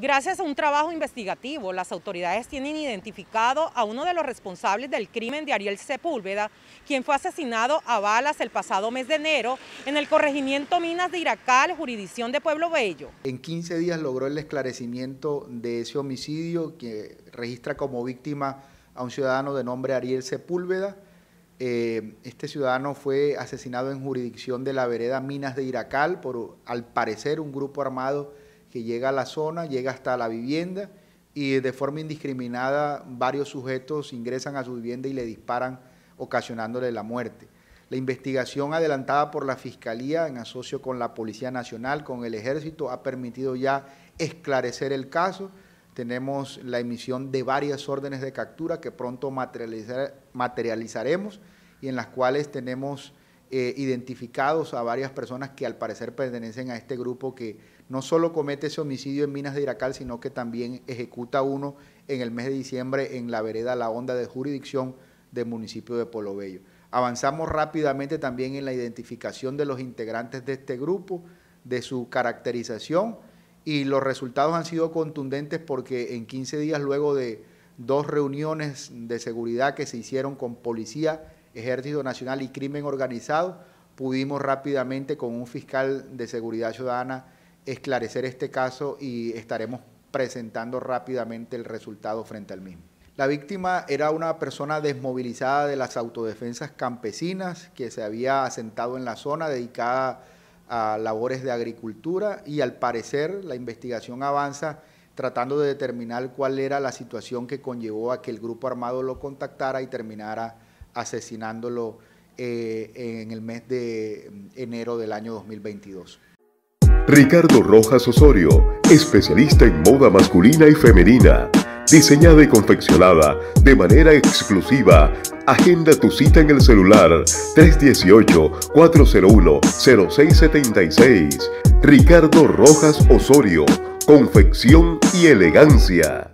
Gracias a un trabajo investigativo, las autoridades tienen identificado a uno de los responsables del crimen de Ariel Sepúlveda, quien fue asesinado a balas el pasado mes de enero en el corregimiento Minas de Iracal, jurisdicción de Pueblo Bello. En 15 días logró el esclarecimiento de ese homicidio que registra como víctima a un ciudadano de nombre Ariel Sepúlveda. Eh, este ciudadano fue asesinado en jurisdicción de la vereda Minas de Iracal por, al parecer, un grupo armado que llega a la zona, llega hasta la vivienda y de forma indiscriminada varios sujetos ingresan a su vivienda y le disparan ocasionándole la muerte. La investigación adelantada por la Fiscalía en asocio con la Policía Nacional, con el Ejército, ha permitido ya esclarecer el caso. Tenemos la emisión de varias órdenes de captura que pronto materializaremos y en las cuales tenemos eh, identificados a varias personas que al parecer pertenecen a este grupo que no solo comete ese homicidio en Minas de Iracal, sino que también ejecuta uno en el mes de diciembre en la vereda La Onda de jurisdicción del municipio de Polobello. Avanzamos rápidamente también en la identificación de los integrantes de este grupo, de su caracterización y los resultados han sido contundentes porque en 15 días luego de dos reuniones de seguridad que se hicieron con policía Ejército Nacional y Crimen Organizado, pudimos rápidamente con un fiscal de seguridad ciudadana esclarecer este caso y estaremos presentando rápidamente el resultado frente al mismo. La víctima era una persona desmovilizada de las autodefensas campesinas que se había asentado en la zona dedicada a labores de agricultura y al parecer la investigación avanza tratando de determinar cuál era la situación que conllevó a que el grupo armado lo contactara y terminara asesinándolo eh, en el mes de enero del año 2022. Ricardo Rojas Osorio, especialista en moda masculina y femenina, diseñada y confeccionada de manera exclusiva. Agenda tu cita en el celular 318-401-0676. Ricardo Rojas Osorio, confección y elegancia.